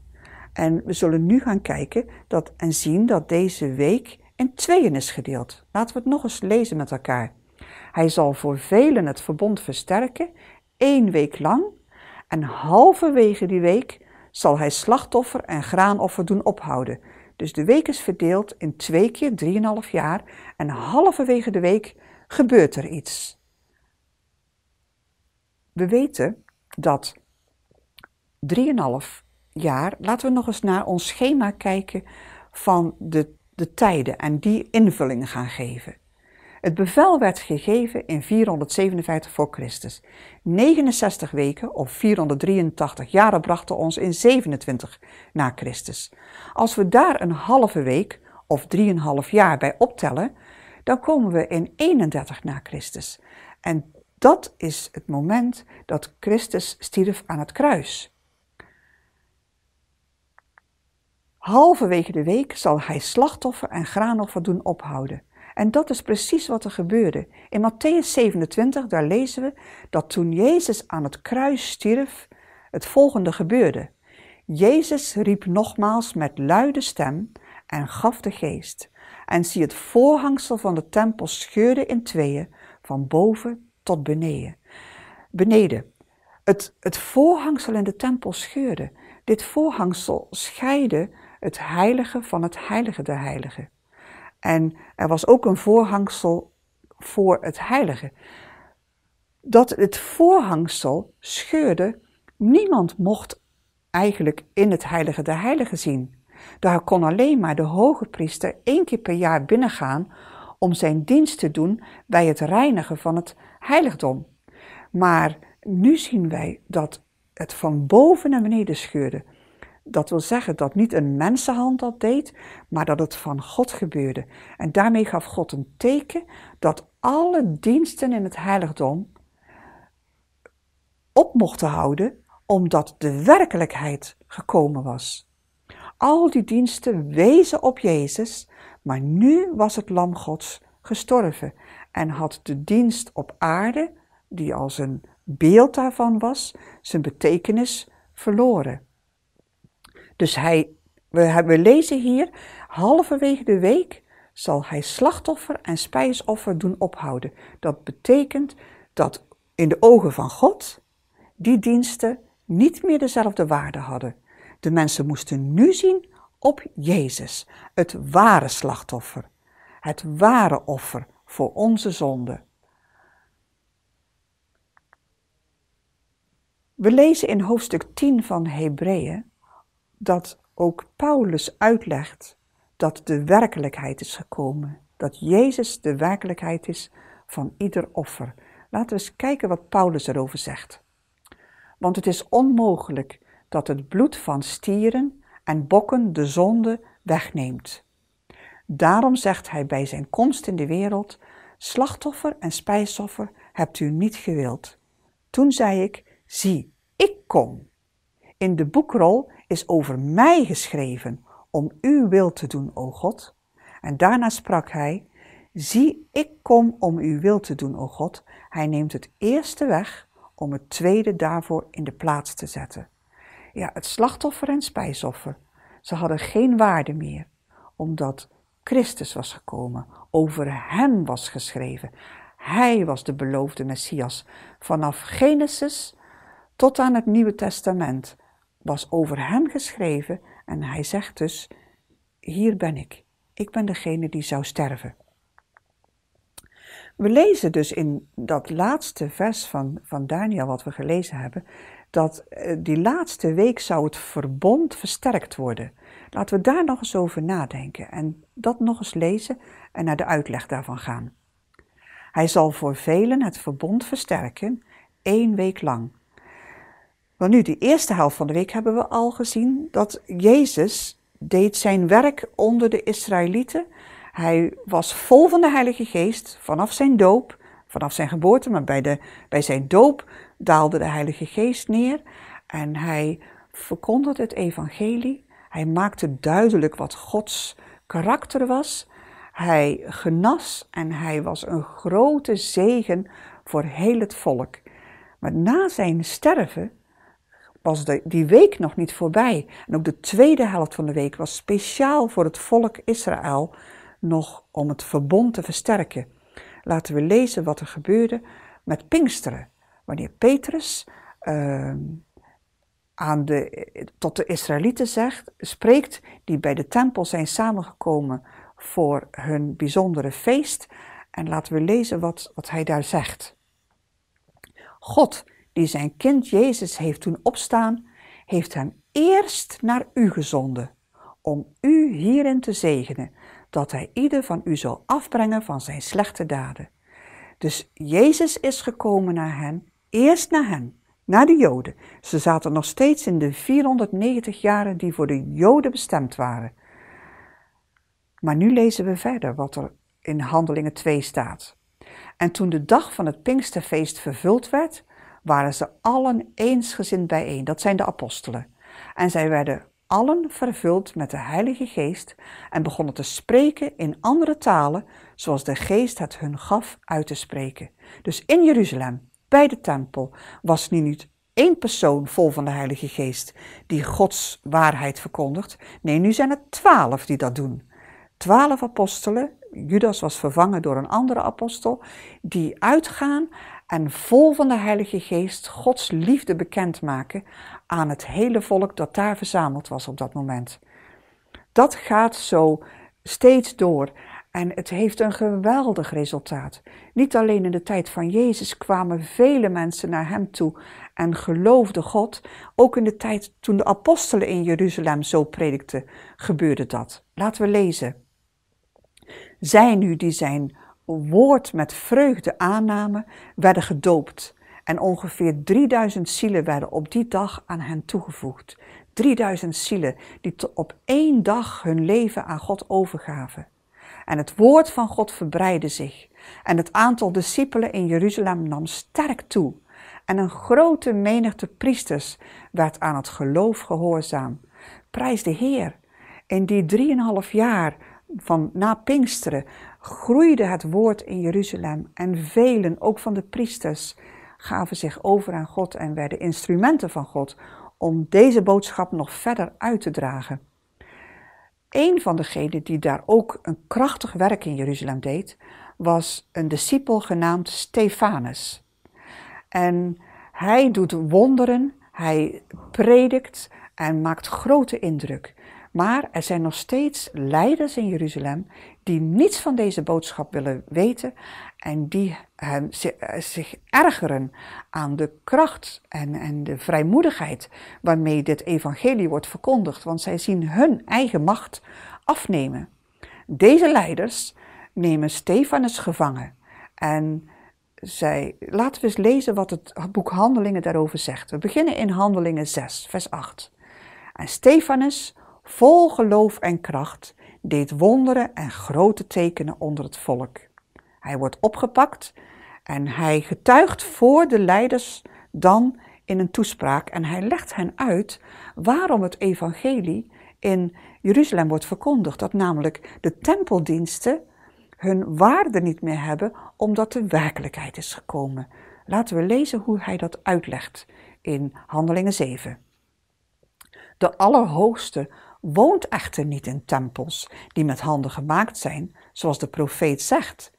En we zullen nu gaan kijken dat, en zien dat deze week in tweeën is gedeeld. Laten we het nog eens lezen met elkaar. Hij zal voor velen het verbond versterken, één week lang, en halverwege die week zal hij slachtoffer en graanoffer doen ophouden. Dus de week is verdeeld in twee keer drieënhalf jaar en halverwege de week gebeurt er iets. We weten dat 3,5 jaar, laten we nog eens naar ons schema kijken van de de tijden en die invulling gaan geven. Het bevel werd gegeven in 457 voor Christus. 69 weken of 483 jaren brachten ons in 27 na Christus. Als we daar een halve week of 3,5 jaar bij optellen, dan komen we in 31 na Christus. En dat is het moment dat Christus stierf aan het kruis. Halverwege de week zal hij slachtoffer en graanoffer doen ophouden. En dat is precies wat er gebeurde. In Matthäus 27, daar lezen we dat toen Jezus aan het kruis stierf, het volgende gebeurde. Jezus riep nogmaals met luide stem en gaf de geest. En zie het voorhangsel van de tempel scheurde in tweeën, van boven tot beneden. Beneden. Het, het voorhangsel in de tempel scheurde. Dit voorhangsel scheidde het heilige van het heilige der heiligen. En er was ook een voorhangsel voor het heilige. Dat het voorhangsel scheurde, niemand mocht eigenlijk in het heilige der heiligen zien. Daar kon alleen maar de hoge priester één keer per jaar binnengaan om zijn dienst te doen bij het reinigen van het heiligdom. Maar nu zien wij dat het van boven naar beneden scheurde dat wil zeggen dat niet een mensenhand dat deed, maar dat het van God gebeurde. En daarmee gaf God een teken dat alle diensten in het heiligdom op mochten houden, omdat de werkelijkheid gekomen was. Al die diensten wezen op Jezus, maar nu was het Lam Gods gestorven en had de dienst op aarde, die als een beeld daarvan was, zijn betekenis verloren. Dus hij, we, lezen hier, halverwege de week zal hij slachtoffer en spijsoffer doen ophouden. Dat betekent dat in de ogen van God die diensten niet meer dezelfde waarde hadden. De mensen moesten nu zien op Jezus, het ware slachtoffer, het ware offer voor onze zonde. We lezen in hoofdstuk 10 van Hebreeën dat ook Paulus uitlegt dat de werkelijkheid is gekomen. Dat Jezus de werkelijkheid is van ieder offer. Laten we eens kijken wat Paulus erover zegt. Want het is onmogelijk dat het bloed van stieren en bokken de zonde wegneemt. Daarom zegt hij bij zijn komst in de wereld: Slachtoffer en spijsoffer hebt u niet gewild. Toen zei ik: Zie, ik kom. In de boekrol is over mij geschreven om uw wil te doen, o God. En daarna sprak hij, zie, ik kom om uw wil te doen, o God. Hij neemt het eerste weg om het tweede daarvoor in de plaats te zetten. Ja, het slachtoffer en spijsoffer, ze hadden geen waarde meer, omdat Christus was gekomen, over hem was geschreven. Hij was de beloofde Messias. Vanaf Genesis tot aan het Nieuwe Testament was over hem geschreven en hij zegt dus, hier ben ik. Ik ben degene die zou sterven. We lezen dus in dat laatste vers van, van Daniel wat we gelezen hebben, dat eh, die laatste week zou het verbond versterkt worden. Laten we daar nog eens over nadenken en dat nog eens lezen en naar de uitleg daarvan gaan. Hij zal voor velen het verbond versterken, één week lang. Want nou, nu, die eerste helft van de week hebben we al gezien dat Jezus deed zijn werk onder de Israëlieten. Hij was vol van de Heilige Geest vanaf zijn doop, vanaf zijn geboorte, maar bij, de, bij zijn doop daalde de Heilige Geest neer. En hij verkondigde het evangelie. Hij maakte duidelijk wat Gods karakter was. Hij genas en hij was een grote zegen voor heel het volk. Maar na zijn sterven was de, die week nog niet voorbij. En ook de tweede helft van de week was speciaal voor het volk Israël nog om het verbond te versterken. Laten we lezen wat er gebeurde met Pinksteren, wanneer Petrus ehm, aan de, tot de Israëlieten zegt, spreekt, die bij de tempel zijn samengekomen voor hun bijzondere feest. En laten we lezen wat, wat hij daar zegt. God die zijn kind Jezus heeft doen opstaan, heeft hem eerst naar u gezonden, om u hierin te zegenen, dat hij ieder van u zal afbrengen van zijn slechte daden. Dus Jezus is gekomen naar hen, eerst naar hen, naar de Joden. Ze zaten nog steeds in de 490 jaren die voor de Joden bestemd waren. Maar nu lezen we verder wat er in Handelingen 2 staat. En toen de dag van het Pinksterfeest vervuld werd, waren ze allen eensgezind bijeen, dat zijn de apostelen. En zij werden allen vervuld met de Heilige Geest en begonnen te spreken in andere talen, zoals de Geest het hun gaf uit te spreken. Dus in Jeruzalem, bij de tempel, was nu niet één persoon vol van de Heilige Geest die Gods waarheid verkondigt. Nee, nu zijn het twaalf die dat doen. Twaalf apostelen, Judas was vervangen door een andere apostel, die uitgaan en vol van de Heilige Geest Gods liefde bekendmaken aan het hele volk dat daar verzameld was op dat moment. Dat gaat zo steeds door en het heeft een geweldig resultaat. Niet alleen in de tijd van Jezus kwamen vele mensen naar hem toe en geloofden God. Ook in de tijd toen de apostelen in Jeruzalem zo predikten, gebeurde dat. Laten we lezen. Zij nu die zijn woord met vreugde aannamen, werden gedoopt. En ongeveer 3000 zielen werden op die dag aan hen toegevoegd. 3000 zielen die op één dag hun leven aan God overgaven. En het woord van God verbreidde zich. En het aantal discipelen in Jeruzalem nam sterk toe. En een grote menigte priesters werd aan het geloof gehoorzaam. Prijs de Heer. In die 3,5 jaar van na Pinksteren groeide het woord in Jeruzalem en velen, ook van de priesters, gaven zich over aan God en werden instrumenten van God om deze boodschap nog verder uit te dragen. Een van degenen die daar ook een krachtig werk in Jeruzalem deed, was een discipel genaamd Stefanus. En hij doet wonderen, hij predikt en maakt grote indruk. Maar er zijn nog steeds leiders in Jeruzalem die niets van deze boodschap willen weten en die eh, zich ergeren aan de kracht en, en de vrijmoedigheid waarmee dit evangelie wordt verkondigd, want zij zien hun eigen macht afnemen. Deze leiders nemen Stefanus gevangen en zij, laten we eens lezen wat het boek Handelingen daarover zegt. We beginnen in Handelingen 6, vers 8. En Stefanus, vol geloof en kracht, deed wonderen en grote tekenen onder het volk. Hij wordt opgepakt en hij getuigt voor de leiders dan in een toespraak en hij legt hen uit waarom het evangelie in Jeruzalem wordt verkondigd. Dat namelijk de tempeldiensten hun waarde niet meer hebben omdat de werkelijkheid is gekomen. Laten we lezen hoe hij dat uitlegt in Handelingen 7. De Allerhoogste woont echter niet in tempels die met handen gemaakt zijn, zoals de profeet zegt.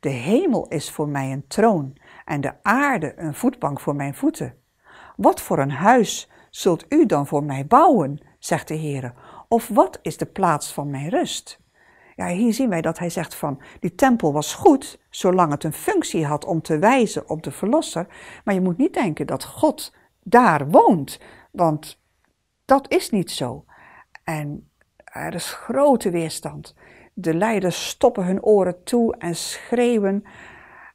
De hemel is voor mij een troon en de aarde een voetbank voor mijn voeten. Wat voor een huis zult u dan voor mij bouwen, zegt de Heer, of wat is de plaats van mijn rust? Ja, hier zien wij dat hij zegt van die tempel was goed, zolang het een functie had om te wijzen op de Verlosser, maar je moet niet denken dat God daar woont, want dat is niet zo. En eh, er is grote weerstand. De leiders stoppen hun oren toe en schreeuwen.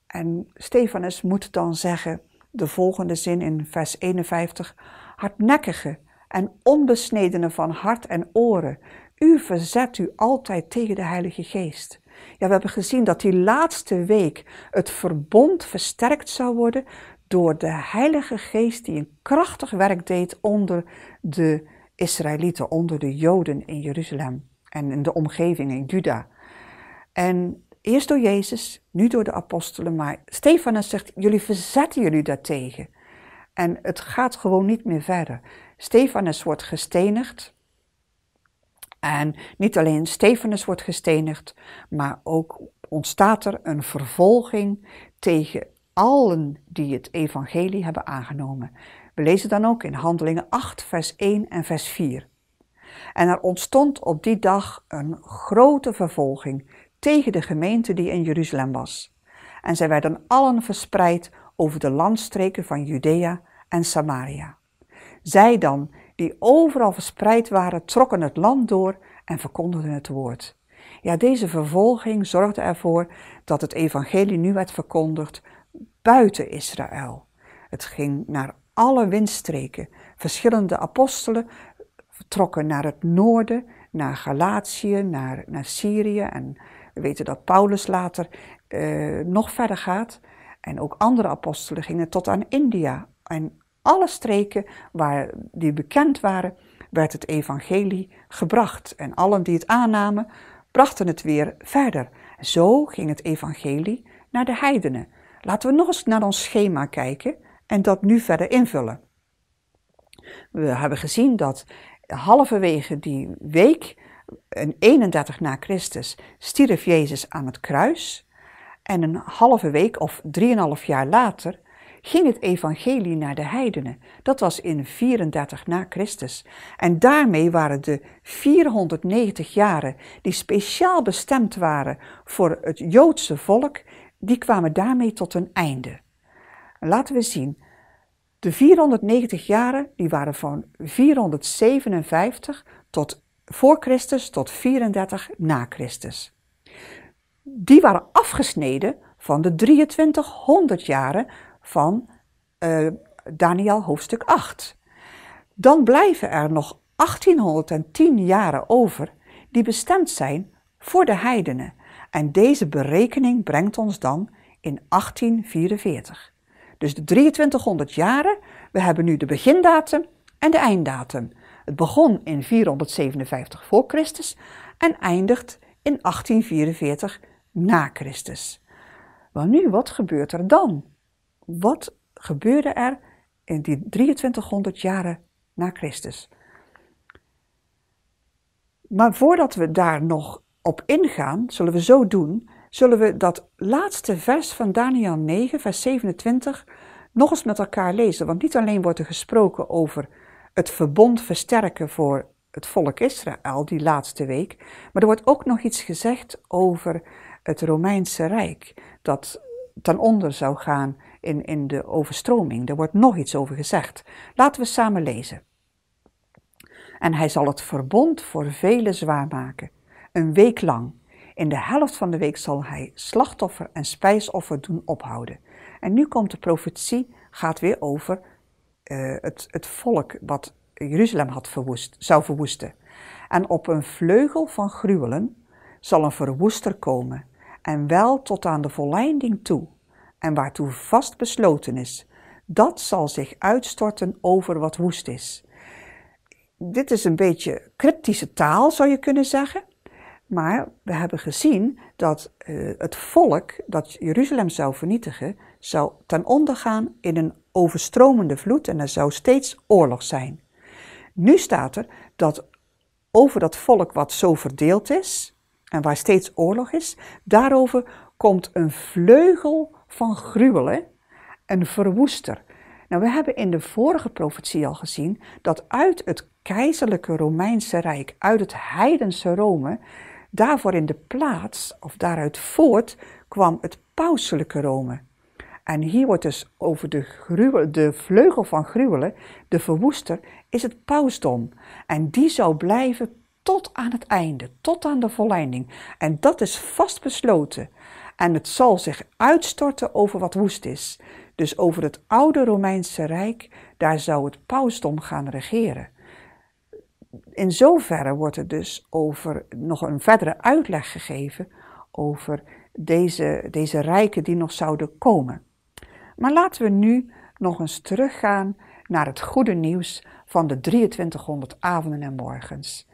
En Stefanus moet dan zeggen, de volgende zin in vers 51, hardnekkige en onbesnedenen van hart en oren, u verzet u altijd tegen de Heilige Geest. Ja, we hebben gezien dat die laatste week het verbond versterkt zou worden door de Heilige Geest die een krachtig werk deed onder de Israëlieten, onder de Joden in Jeruzalem en in de omgeving in Juda. En eerst door Jezus, nu door de apostelen, maar Stefanus zegt, jullie verzetten jullie daartegen. En het gaat gewoon niet meer verder. Stefanus wordt gestenigd. En niet alleen Stefanus wordt gestenigd, maar ook ontstaat er een vervolging tegen allen die het evangelie hebben aangenomen. We lezen dan ook in Handelingen 8, vers 1 en vers 4. En er ontstond op die dag een grote vervolging tegen de gemeente die in Jeruzalem was. En zij werden allen verspreid over de landstreken van Judea en Samaria. Zij dan, die overal verspreid waren, trokken het land door en verkondigden het woord. Ja, deze vervolging zorgde ervoor dat het evangelie nu werd verkondigd buiten Israël. Het ging naar alle windstreken. Verschillende apostelen vertrokken naar het noorden, naar Galatië, naar, naar Syrië. En we weten dat Paulus later eh, nog verder gaat. En ook andere apostelen gingen tot aan India. En alle streken waar, die bekend waren, werd het evangelie gebracht. En allen die het aannamen, brachten het weer verder. Zo ging het evangelie naar de heidenen. Laten we nog eens naar ons schema kijken en dat nu verder invullen. We hebben gezien dat halverwege die week, een 31 na Christus, stierf Jezus aan het kruis. En een halve week of 3,5 jaar later ging het evangelie naar de heidenen. Dat was in 34 na Christus. En daarmee waren de 490 jaren die speciaal bestemd waren voor het Joodse volk, die kwamen daarmee tot een einde. Laten we zien de 490 jaren die waren van 457 tot voor Christus tot 34 na Christus. Die waren afgesneden van de 2300 jaren van uh, eh, Daniel hoofdstuk 8. Dan blijven er nog 1810 jaren over die bestemd zijn voor de heidenen. En deze berekening brengt ons dan in 1844. Dus de 2300 jaren, we hebben nu de begindatum en de einddatum. Het begon in 457 voor Christus en eindigt in 1844 na Christus. Wel nu, wat gebeurt er dan? Wat gebeurde er in die 2300 jaren na Christus? Maar voordat we daar nog op ingaan, zullen we zo doen zullen we dat laatste vers van Daniel 9, vers 27, nog eens met elkaar lezen. Want niet alleen wordt er gesproken over het verbond versterken voor het volk Israël die laatste week, maar er wordt ook nog iets gezegd over het Romeinse Rijk dat ten onder zou gaan in, in de overstroming. Er wordt nog iets over gezegd. Laten we samen lezen. En hij zal het verbond voor velen zwaar maken, een week lang in de helft van de week zal hij slachtoffer en spijsoffer doen ophouden. En nu komt de profetie, gaat weer over eh, het, het volk wat Jeruzalem had verwoest, zou verwoesten. En op een vleugel van gruwelen zal een verwoester komen, en wel tot aan de volleinding toe, en waartoe vast besloten is, dat zal zich uitstorten over wat woest is. Dit is een beetje cryptische taal, zou je kunnen zeggen. Maar we hebben gezien dat eh, het volk dat Jeruzalem zou vernietigen, zou ten onder gaan in een overstromende vloed en er zou steeds oorlog zijn. Nu staat er dat over dat volk wat zo verdeeld is en waar steeds oorlog is, daarover komt een vleugel van gruwelen, een verwoester. Nou, we hebben in de vorige profetie al gezien dat uit het keizerlijke Romeinse Rijk, uit het heidense Rome, Daarvoor in de plaats, of daaruit voort, kwam het pauselijke Rome. En hier wordt dus over de, de vleugel van gruwelen, de verwoester, is het pausdom. En die zou blijven tot aan het einde, tot aan de volleinding. En dat is vastbesloten. En het zal zich uitstorten over wat woest is. Dus over het oude Romeinse Rijk, daar zou het pausdom gaan regeren in zoverre wordt er dus over nog een verdere uitleg gegeven over deze, deze rijken die nog zouden komen. Maar laten we nu nog eens teruggaan naar het goede nieuws van de 2300 avonden en morgens.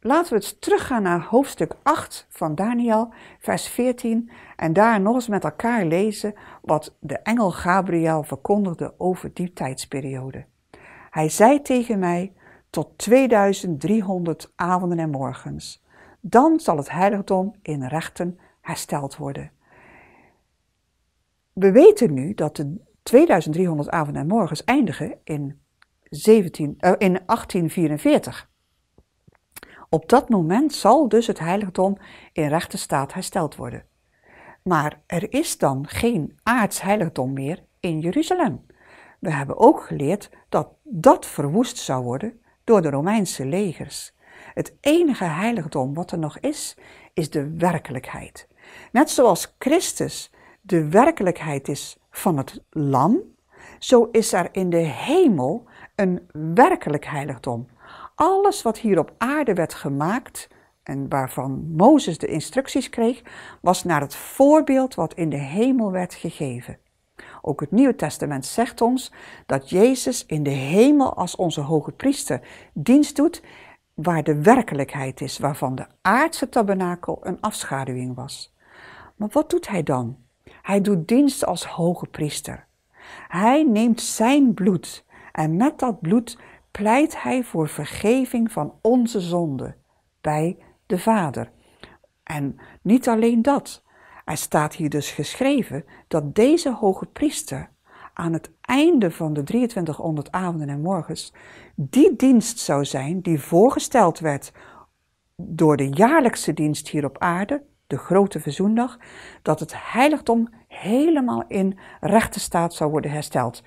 Laten we eens teruggaan naar hoofdstuk 8 van Daniel, vers 14, en daar nog eens met elkaar lezen wat de engel Gabriel verkondigde over die tijdsperiode. Hij zei tegen mij: tot 2300 avonden en morgens. Dan zal het heiligdom in rechten hersteld worden. We weten nu dat de 2300 avonden en morgens eindigen in, 17, eh, in 1844. Op dat moment zal dus het heiligdom in rechte staat hersteld worden. Maar er is dan geen aards heiligdom meer in Jeruzalem. We hebben ook geleerd dat dat verwoest zou worden door de Romeinse legers. Het enige heiligdom wat er nog is, is de werkelijkheid. Net zoals Christus de werkelijkheid is van het lam, zo is er in de hemel een werkelijk heiligdom. Alles wat hier op aarde werd gemaakt en waarvan Mozes de instructies kreeg, was naar het voorbeeld wat in de hemel werd gegeven. Ook het Nieuwe Testament zegt ons dat Jezus in de hemel als onze hoge priester dienst doet waar de werkelijkheid is, waarvan de aardse tabernakel een afschaduwing was. Maar wat doet hij dan? Hij doet dienst als hoge priester. Hij neemt zijn bloed en met dat bloed pleit hij voor vergeving van onze zonden bij de Vader. En niet alleen dat, er staat hier dus geschreven dat deze hoge priester aan het einde van de 2300 avonden en morgens die dienst zou zijn die voorgesteld werd door de jaarlijkse dienst hier op aarde, de grote verzoendag, dat het heiligdom helemaal in rechte staat zou worden hersteld.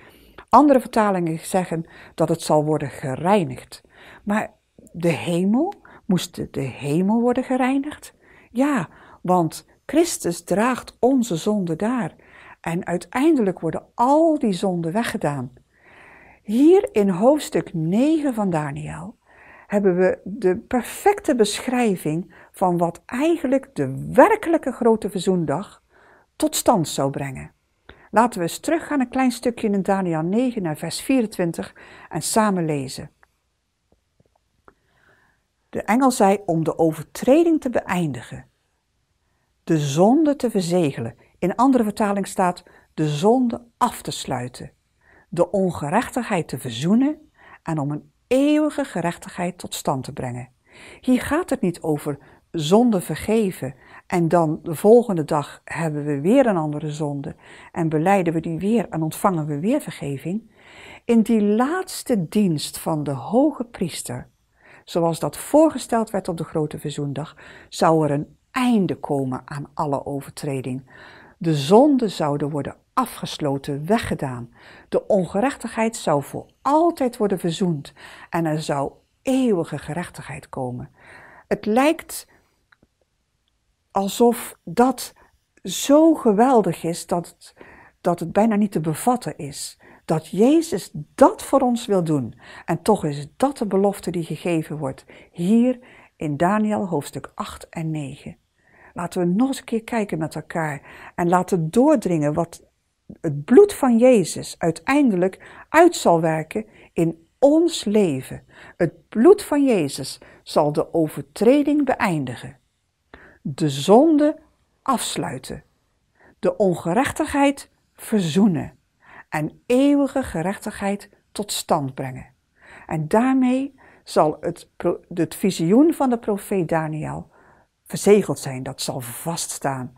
Andere vertalingen zeggen dat het zal worden gereinigd. Maar de hemel, moest de hemel worden gereinigd? Ja, want Christus draagt onze zonde daar. En uiteindelijk worden al die zonden weggedaan. Hier in hoofdstuk 9 van Daniel hebben we de perfecte beschrijving van wat eigenlijk de werkelijke grote verzoendag tot stand zou brengen. Laten we eens teruggaan een klein stukje in Daniel 9 naar vers 24 en samen lezen. De engel zei om de overtreding te beëindigen de zonde te verzegelen. In andere vertaling staat de zonde af te sluiten, de ongerechtigheid te verzoenen en om een eeuwige gerechtigheid tot stand te brengen. Hier gaat het niet over zonde vergeven en dan de volgende dag hebben we weer een andere zonde en beleiden we die weer en ontvangen we weer vergeving. In die laatste dienst van de hoge priester, zoals dat voorgesteld werd op de grote verzoendag, zou er een einde komen aan alle overtreding. De zonden zouden worden afgesloten, weggedaan. De ongerechtigheid zou voor altijd worden verzoend en er zou eeuwige gerechtigheid komen. Het lijkt alsof dat zo geweldig is dat het, dat het bijna niet te bevatten is. Dat Jezus dat voor ons wil doen. En toch is dat de belofte die gegeven wordt hier in Daniel hoofdstuk 8 en 9. Laten we nog eens een keer kijken met elkaar en laten doordringen wat het bloed van Jezus uiteindelijk uit zal werken in ons leven. Het bloed van Jezus zal de overtreding beëindigen, de zonde afsluiten, de ongerechtigheid verzoenen en eeuwige gerechtigheid tot stand brengen. En daarmee zal het, het visioen van de profeet Daniel verzegeld zijn, dat zal vaststaan.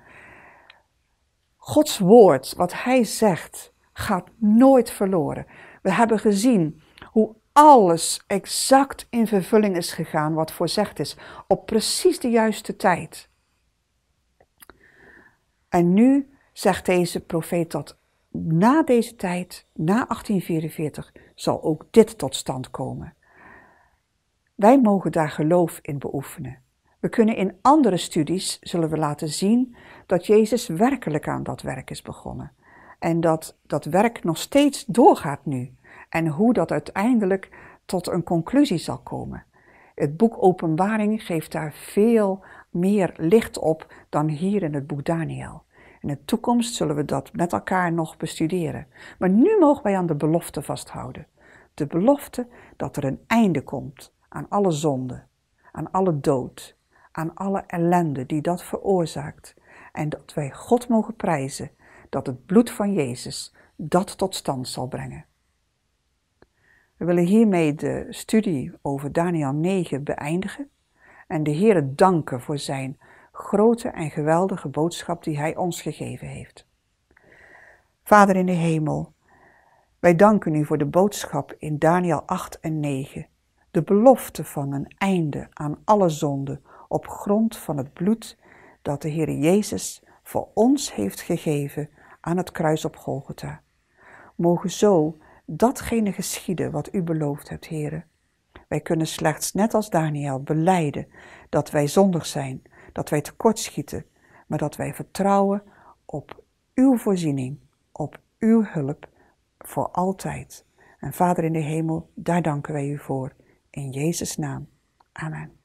Gods woord, wat Hij zegt, gaat nooit verloren. We hebben gezien hoe alles exact in vervulling is gegaan wat voorzegd is, op precies de juiste tijd. En nu zegt deze profeet dat na deze tijd, na 1844, zal ook dit tot stand komen. Wij mogen daar geloof in beoefenen. We kunnen in andere studies zullen we laten zien dat Jezus werkelijk aan dat werk is begonnen. En dat dat werk nog steeds doorgaat nu. En hoe dat uiteindelijk tot een conclusie zal komen. Het boek Openbaring geeft daar veel meer licht op dan hier in het boek Daniel. In de toekomst zullen we dat met elkaar nog bestuderen. Maar nu mogen wij aan de belofte vasthouden. De belofte dat er een einde komt aan alle zonde, aan alle dood, aan alle ellende die dat veroorzaakt en dat wij God mogen prijzen dat het bloed van Jezus dat tot stand zal brengen. We willen hiermee de studie over Daniel 9 beëindigen en de Heer danken voor zijn grote en geweldige boodschap die Hij ons gegeven heeft. Vader in de hemel, wij danken u voor de boodschap in Daniel 8 en 9, de belofte van een einde aan alle zonden op grond van het bloed dat de Heer Jezus voor ons heeft gegeven aan het kruis op Golgotha. Mogen zo datgene geschieden wat u beloofd hebt, Heere. Wij kunnen slechts net als Daniel beleiden dat wij zondig zijn, dat wij tekortschieten, maar dat wij vertrouwen op uw voorziening, op uw hulp voor altijd. En Vader in de hemel, daar danken wij u voor. In Jezus' naam. Amen.